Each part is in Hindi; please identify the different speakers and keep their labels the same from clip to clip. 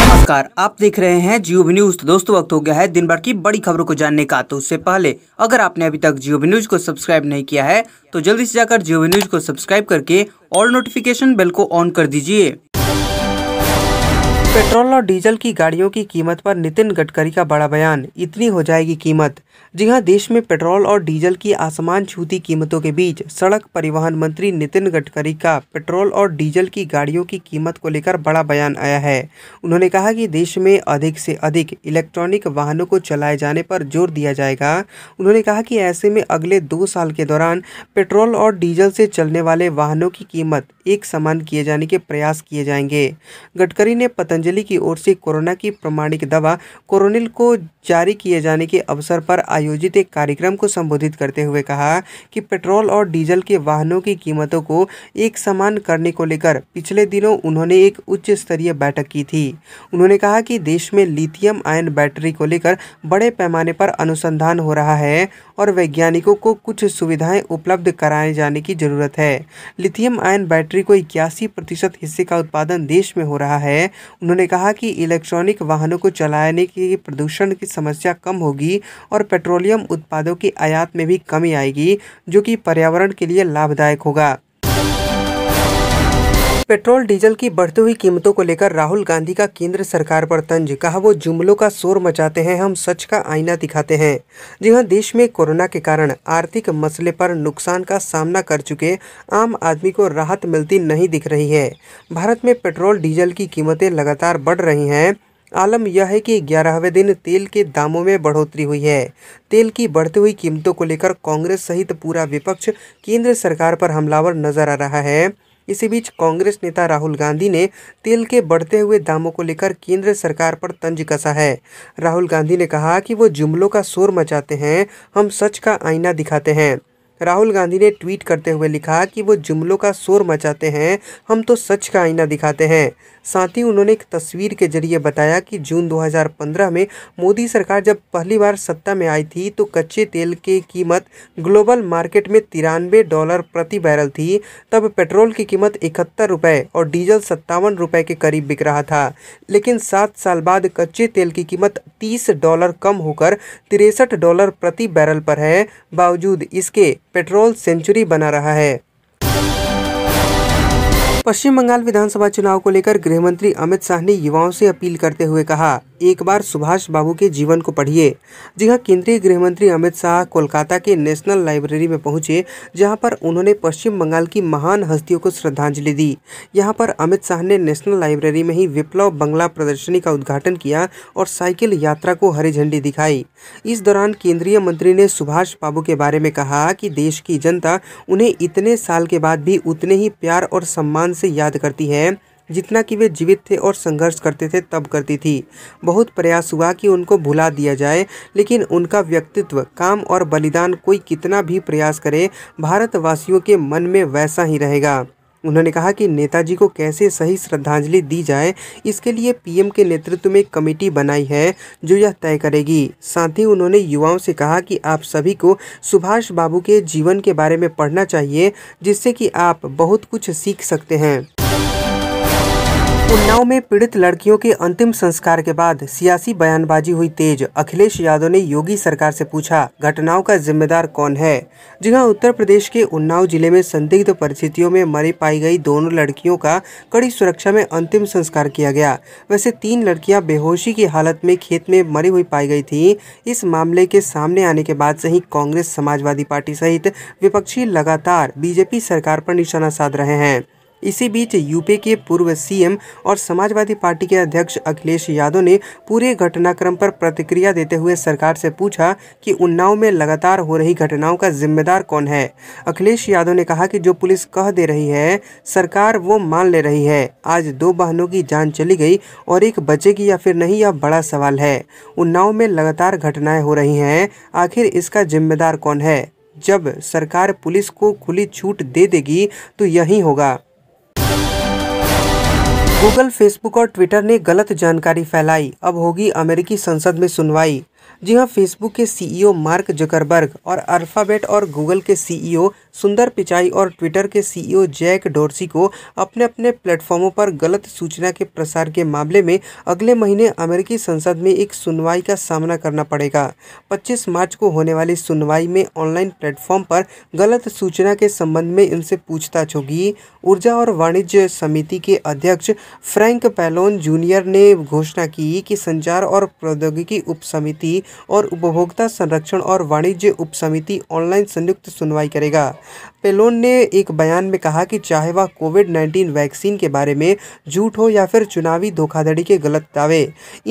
Speaker 1: नमस्कार आप देख रहे हैं जियो न्यूज तो दोस्तों वक्त हो गया है दिन भर की बड़ी खबरों को जानने का तो उससे पहले अगर आपने अभी तक जियो न्यूज को सब्सक्राइब नहीं किया है तो जल्दी से जाकर जियो न्यूज को सब्सक्राइब करके ऑल नोटिफिकेशन बेल को ऑन कर दीजिए पेट्रोल और डीजल की गाड़ियों की कीमत पर नितिन गडकरी का बड़ा बयान इतनी हो जाएगी कीमत जी हाँ देश में पेट्रोल और डीजल की आसमान छूती कीमतों के बीच सड़क परिवहन मंत्री नितिन गडकरी का पेट्रोल और डीजल की गाड़ियों की कीमत को लेकर बड़ा बयान आया है उन्होंने कहा कि देश में अधिक से अधिक इलेक्ट्रॉनिक वाहनों को चलाए जाने पर जोर दिया जाएगा उन्होंने कहा कि ऐसे में अगले दो साल के दौरान पेट्रोल और डीजल से चलने वाले वाहनों की कीमत एक समान किए जाने के प्रयास किए जाएंगे गडकरी ने पतंजलि की ओर से कोरोना की प्रमाणिक दवा कोरोनिल को जारी किए जाने के अवसर पर आयोजित एक कार्यक्रम को संबोधित करते हुए कहा कि पेट्रोल और डीजल के वाहनों की कीमतों को एक समान करने को लेकर पिछले दिनों उन्होंने एक उच्च स्तरीय बैठक की थी उन्होंने कहा कि देश में लिथियम आयन बैटरी को लेकर बड़े पैमाने पर अनुसंधान हो रहा है और वैज्ञानिकों को कुछ सुविधाएं उपलब्ध कराए जाने की ज़रूरत है लिथियम आयन बैटरी को इक्यासी प्रतिशत हिस्से का उत्पादन देश में हो रहा है उन्होंने कहा कि इलेक्ट्रॉनिक वाहनों को चलाने की प्रदूषण की समस्या कम होगी और पेट्रोलियम उत्पादों के आयात में भी कमी आएगी जो कि पर्यावरण के लिए लाभदायक होगा पेट्रोल डीजल की बढ़ती हुई कीमतों को लेकर राहुल गांधी का केंद्र सरकार पर तंज कहा वो जुमलों का शोर मचाते हैं हम सच का आईना दिखाते हैं जी हाँ देश में कोरोना के कारण आर्थिक मसले पर नुकसान का सामना कर चुके आम आदमी को राहत मिलती नहीं दिख रही है भारत में पेट्रोल डीजल की कीमतें लगातार बढ़ रही हैं आलम यह है कि ग्यारहवें दिन तेल के दामों में बढ़ोतरी हुई है तेल की बढ़ती हुई कीमतों को लेकर कांग्रेस सहित पूरा विपक्ष केंद्र सरकार पर हमलावर नजर आ रहा है इसी बीच कांग्रेस नेता राहुल गांधी ने तेल के बढ़ते हुए दामों को लेकर केंद्र सरकार पर तंज कसा है राहुल गांधी ने कहा कि वो जुमलों का शोर मचाते हैं हम सच का आईना दिखाते हैं राहुल गांधी ने ट्वीट करते हुए लिखा कि वो जुमलों का शोर मचाते हैं हम तो सच का आईना दिखाते हैं साथ ही उन्होंने एक तस्वीर के जरिए बताया कि जून 2015 में मोदी सरकार जब पहली बार सत्ता में आई थी तो कच्चे तेल की कीमत ग्लोबल मार्केट में तिरानवे डॉलर प्रति बैरल थी तब पेट्रोल की कीमत इकहत्तर रुपये और डीजल सत्तावन रुपये के करीब बिक रहा था लेकिन सात साल बाद कच्चे तेल की कीमत तीस डॉलर कम होकर तिरसठ डॉलर प्रति बैरल पर है बावजूद इसके पेट्रोल सेंचुरी बना रहा है पश्चिम बंगाल विधानसभा चुनाव को लेकर गृह मंत्री अमित शाह ने युवाओं से अपील करते हुए कहा एक बार सुभाष बाबू के जीवन को पढ़िए जी हाँ केंद्रीय गृह मंत्री अमित शाह कोलकाता के नेशनल लाइब्रेरी में पहुंचे जहां पर उन्होंने पश्चिम बंगाल की महान हस्तियों को श्रद्धांजलि दी यहां पर अमित शाह ने नेशनल लाइब्रेरी में ही विप्लव बंगला प्रदर्शनी का उद्घाटन किया और साइकिल यात्रा को हरी झंडी दिखाई इस दौरान केंद्रीय मंत्री ने सुभाष बाबू के बारे में कहा कि देश की जनता उन्हें इतने साल के बाद भी उतने ही प्यार और सम्मान से याद करती है जितना कि वे जीवित थे और संघर्ष करते थे तब करती थी बहुत प्रयास हुआ कि उनको भुला दिया जाए लेकिन उनका व्यक्तित्व काम और बलिदान कोई कितना भी प्रयास करे भारतवासियों के मन में वैसा ही रहेगा उन्होंने कहा कि नेताजी को कैसे सही श्रद्धांजलि दी जाए इसके लिए पीएम के नेतृत्व में कमेटी बनाई है जो यह तय करेगी साथ ही उन्होंने युवाओं से कहा कि आप सभी को सुभाष बाबू के जीवन के बारे में पढ़ना चाहिए जिससे कि आप बहुत कुछ सीख सकते हैं उन्नाव में पीड़ित लड़कियों के अंतिम संस्कार के बाद सियासी बयानबाजी हुई तेज अखिलेश यादव ने योगी सरकार से पूछा घटनाओं का जिम्मेदार कौन है जी उत्तर प्रदेश के उन्नाव जिले में संदिग्ध परिस्थितियों में मरी पाई गई दोनों लड़कियों का कड़ी सुरक्षा में अंतिम संस्कार किया गया वैसे तीन लड़कियां बेहोशी की हालत में खेत में मरी हुई पाई गई थी इस मामले के सामने आने के बाद से ही कांग्रेस समाजवादी पार्टी सहित विपक्षी लगातार बीजेपी सरकार पर निशाना साध रहे हैं इसी बीच यूपी के पूर्व सीएम और समाजवादी पार्टी के अध्यक्ष अखिलेश यादव ने पूरे घटनाक्रम पर प्रतिक्रिया देते हुए सरकार से पूछा कि उन्नाव में लगातार हो रही घटनाओं का जिम्मेदार कौन है अखिलेश यादव ने कहा कि जो पुलिस कह दे रही है सरकार वो मान ले रही है आज दो बहनों की जान चली गई और एक बचेगी या फिर नहीं यह बड़ा सवाल है उन्नाव में लगातार घटनाएं हो रही हैं आखिर इसका जिम्मेदार कौन है जब सरकार पुलिस को खुली छूट दे देगी तो यही होगा गूगल फेसबुक और ट्विटर ने गलत जानकारी फैलाई अब होगी अमेरिकी संसद में सुनवाई जी हां फेसबुक के सीईओ मार्क जकरबर्ग और अल्फाबेट और गूगल के सीईओ सुंदर पिचाई और ट्विटर के सीईओ जैक डोर्सी को अपने अपने प्लेटफॉर्मों पर गलत सूचना के प्रसार के मामले में अगले महीने अमेरिकी संसद में एक सुनवाई का सामना करना पड़ेगा 25 मार्च को होने वाली सुनवाई में ऑनलाइन प्लेटफॉर्म पर गलत सूचना के संबंध में इनसे पूछताछ होगी ऊर्जा और वाणिज्य समिति के अध्यक्ष फ्रैंक पैलोन जूनियर ने घोषणा की कि संचार और प्रौद्योगिकी उपसमिति और उपभोक्ता संरक्षण और वाणिज्य उपसमिति ऑनलाइन संयुक्त सुनवाई करेगा पेलोन ने एक बयान में कहा कि चाहे वह कोविड 19 वैक्सीन के बारे में झूठ हो या फिर चुनावी धोखाधड़ी के गलत दावे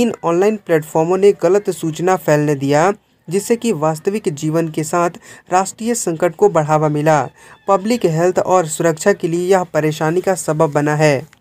Speaker 1: इन ऑनलाइन प्लेटफॉर्मों ने गलत सूचना फैलने दिया जिससे कि वास्तविक जीवन के साथ राष्ट्रीय संकट को बढ़ावा मिला पब्लिक हेल्थ और सुरक्षा के लिए यह परेशानी का सबब बना है